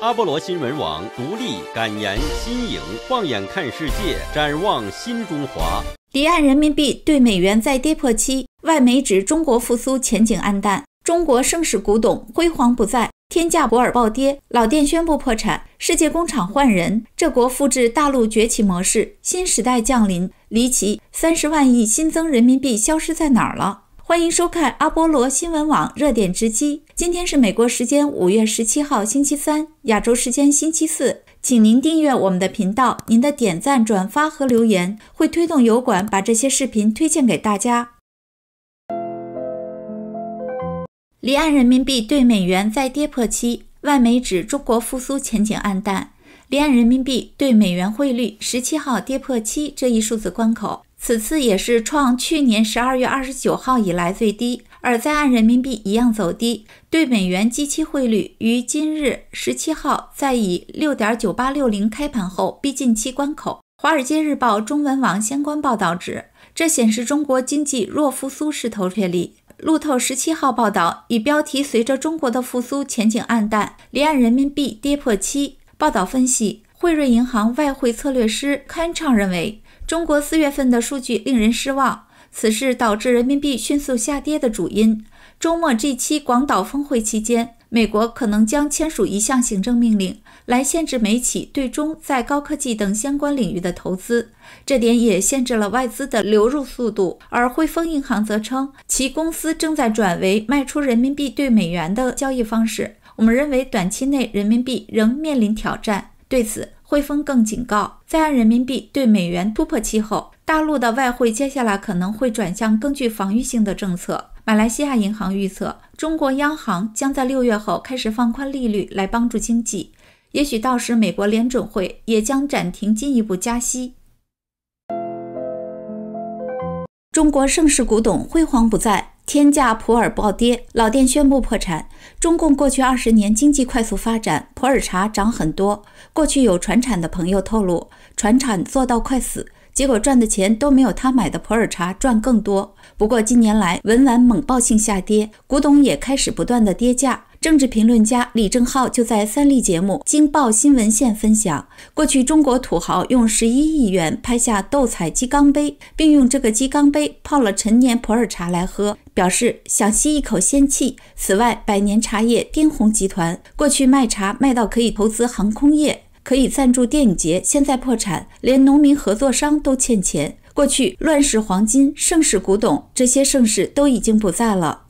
阿波罗新闻网独立敢言新颖，放眼看世界，展望新中华。离岸人民币对美元再跌破期，外媒指中国复苏前景黯淡。中国盛世古董辉煌不再，天价博尔暴跌，老店宣布破产，世界工厂换人，这国复制大陆崛起模式，新时代降临。离奇，三十万亿新增人民币消失在哪儿了？欢迎收看阿波罗新闻网热点直击。今天是美国时间五月十七号星期三，亚洲时间星期四。请您订阅我们的频道。您的点赞、转发和留言会推动油管把这些视频推荐给大家。离岸人民币对美元在跌破期，外媒指中国复苏前景暗淡。离岸人民币对美元汇率十七号跌破七这一数字关口。此次也是创去年十二月二十九号以来最低，而在岸人民币一样走低，对美元即期汇率于今日十七号在以六点九八六零开盘后逼近七关口。华尔街日报中文网相关报道指，这显示中国经济弱复苏势头确立。路透十七号报道以标题“随着中国的复苏前景黯淡，离岸人民币跌破七”。报道分析，汇瑞银行外汇策略师堪畅认为。中国四月份的数据令人失望，此事导致人民币迅速下跌的主因。周末 G7 广岛峰会期间，美国可能将签署一项行政命令，来限制美企对中在高科技等相关领域的投资，这点也限制了外资的流入速度。而汇丰银行则称，其公司正在转为卖出人民币对美元的交易方式。我们认为短期内人民币仍面临挑战。对此，汇丰更警告，在按人民币对美元突破期后，大陆的外汇接下来可能会转向更具防御性的政策。马来西亚银行预测，中国央行将在六月后开始放宽利率来帮助经济，也许到时美国联准会也将暂停进一步加息。中国盛世古董辉煌不再。天价普洱暴跌，老店宣布破产。中共过去二十年经济快速发展，普洱茶涨很多。过去有船产的朋友透露，船产做到快死，结果赚的钱都没有他买的普洱茶赚更多。不过近年来文玩猛爆性下跌，古董也开始不断的跌价。政治评论家李政浩就在三立节目《京报新闻线》分享，过去中国土豪用十一亿元拍下斗彩鸡缸杯，并用这个鸡缸杯泡了陈年普洱茶来喝，表示想吸一口仙气。此外，百年茶叶滇红集团过去卖茶卖到可以投资航空业，可以赞助电影节，现在破产，连农民合作商都欠钱。过去乱世黄金、盛世古董，这些盛世都已经不在了。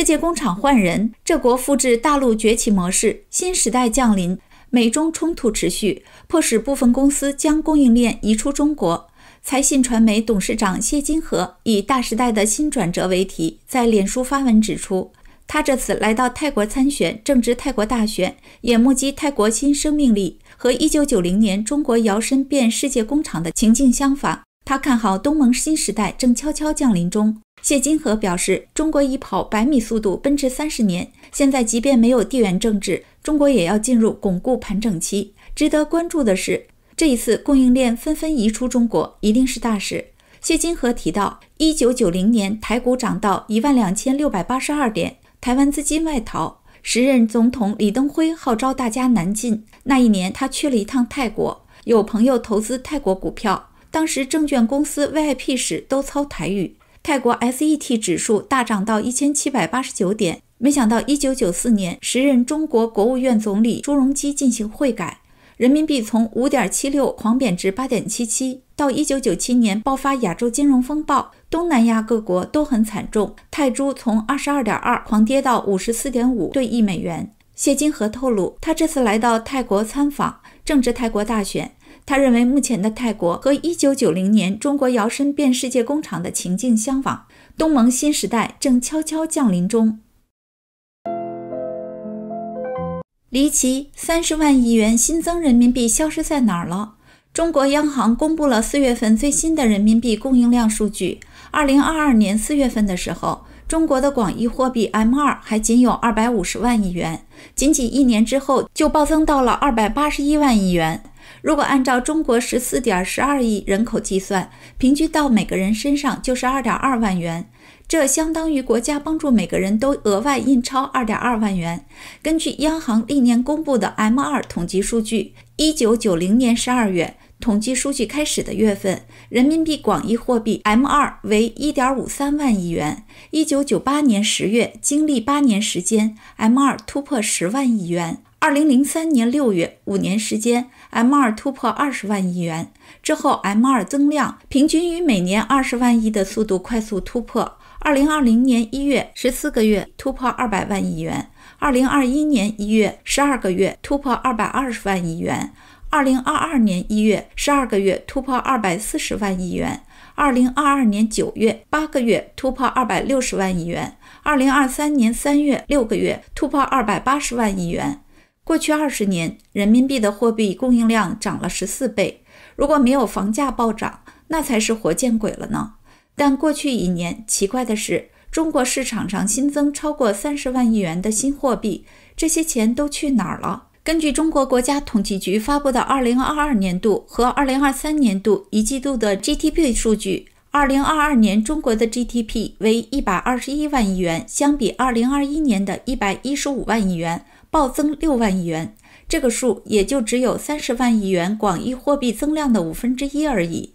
世界工厂换人，这国复制大陆崛起模式，新时代降临。美中冲突持续，迫使部分公司将供应链移出中国。财信传媒董事长谢金河以“大时代的新转折”为题，在脸书发文指出，他这次来到泰国参选，正值泰国大选，也目击泰国新生命力，和1990年中国摇身变世界工厂的情境相仿。他看好东盟新时代正悄悄降临中，谢金河表示，中国已跑百米速度奔驰三十年，现在即便没有地缘政治，中国也要进入巩固盘整期。值得关注的是，这一次供应链纷纷移出中国，一定是大事。谢金河提到，一九九零年台股涨到一万两千六百八十二点，台湾资金外逃，时任总统李登辉号召大家南进。那一年他去了一趟泰国，有朋友投资泰国股票。当时证券公司 VIP 室都操台语。泰国 SET 指数大涨到一千七百八十九点。没想到，一九九四年，时任中国国务院总理朱镕基进行汇改，人民币从五点七六狂贬值八点七七。到一九九七年爆发亚洲金融风暴，东南亚各国都很惨重，泰铢从二十二点二狂跌到五十四点五兑一美元。谢金河透露，他这次来到泰国参访，正值泰国大选。他认为，目前的泰国和一九九零年中国摇身变世界工厂的情境相仿，东盟新时代正悄悄降临中。离奇三十万亿元新增人民币消失在哪儿了？中国央行公布了四月份最新的人民币供应量数据。二零二二年四月份的时候，中国的广义货币 M 二还仅有二百五十万亿元，仅仅一年之后就暴增到了二百八十一万亿元。如果按照中国十四点十二亿人口计算，平均到每个人身上就是二点二万元，这相当于国家帮助每个人都额外印钞二点二万元。根据央行历年公布的 M 二统计数据，一九九零年十二月统计数据开始的月份，人民币广义货币 M 二为一点五三万亿元；一九九八年十月，经历八年时间，M 二突破十万亿元。二零零三年六月，五年时间 m 二突破二十万亿元之后 m 二增量平均以每年二十万亿的速度快速突破。二零二零年一月十四个月突破二百万亿元，二零二一年一月十二个月突破二百二十万亿元，二零二二年一月十二个月突破二百四十万亿元，二零二二年九月八个月突破二百六十万亿元，二零二三年三月六个月突破二百八十万亿元。过去二十年，人民币的货币供应量涨了十四倍。如果没有房价暴涨，那才是活见鬼了呢。但过去一年，奇怪的是，中国市场上新增超过三十万亿元的新货币，这些钱都去哪儿了？根据中国国家统计局发布的二零二二年度和二零二三年度一季度的 GDP 数据，二零二二年中国的 GDP 为一百二十一万亿元，相比二零二一年的一百一十五万亿元。暴增六万亿元，这个数也就只有三十万亿元广义货币增量的五分之一而已。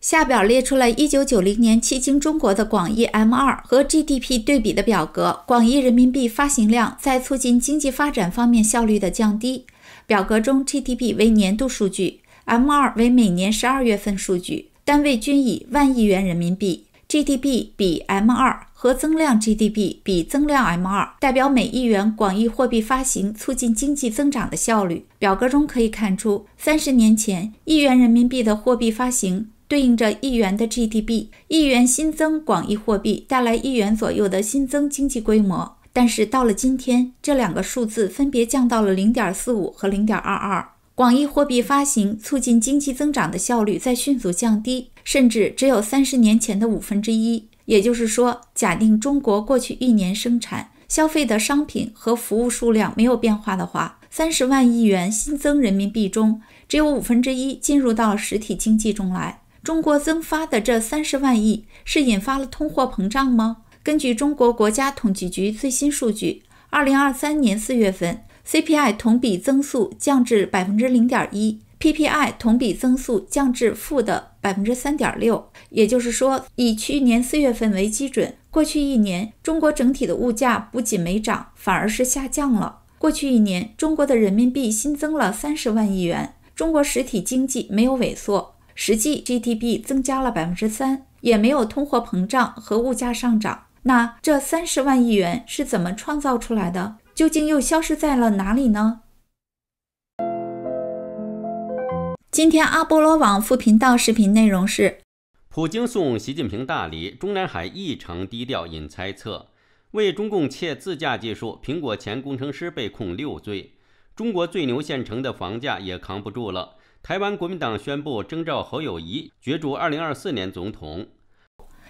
下表列出了一九九零年迄今中国的广义 M 二和 GDP 对比的表格。广义人民币发行量在促进经济发展方面效率的降低。表格中 GDP 为年度数据，M 二为每年十二月份数据，单位均以万亿元人民币。GDP 比 M2 和增量 GDP 比增量 M2 代表每亿元广义货币发行促进经济增长的效率。表格中可以看出，三十年前，一元人民币的货币发行对应着一元的 GDP，一元新增广义货币带来一元左右的新增经济规模。但是到了今天，这两个数字分别降到了零点四五和零点二二。广义货币发行促进经济增长的效率在迅速降低，甚至只有三十年前的五分之一。也就是说，假定中国过去一年生产、消费的商品和服务数量没有变化的话，三十万亿元新增人民币中，只有五分之一进入到实体经济中来。中国增发的这三十万亿是引发了通货膨胀吗？根据中国国家统计局最新数据，二零二三年四月份。CPI 同比增速降至百分之零点一，PPI 同比增速降至负的百分之三点六。也就是说，以去年四月份为基准，过去一年中国整体的物价不仅没涨，反而是下降了。过去一年，中国的人民币新增了三十万亿元，中国实体经济没有萎缩，实际 GDP 增加了百分之三，也没有通货膨胀和物价上涨。那这三十万亿元是怎么创造出来的？究竟又消失在了哪里呢？今天阿波罗网副频道视频内容是：普京送习近平大礼，中南海异常低调引猜测；为中共窃自驾技术，苹果前工程师被控六罪；中国最牛县城的房价也扛不住了；台湾国民党宣布征召侯友谊角逐二零二四年总统。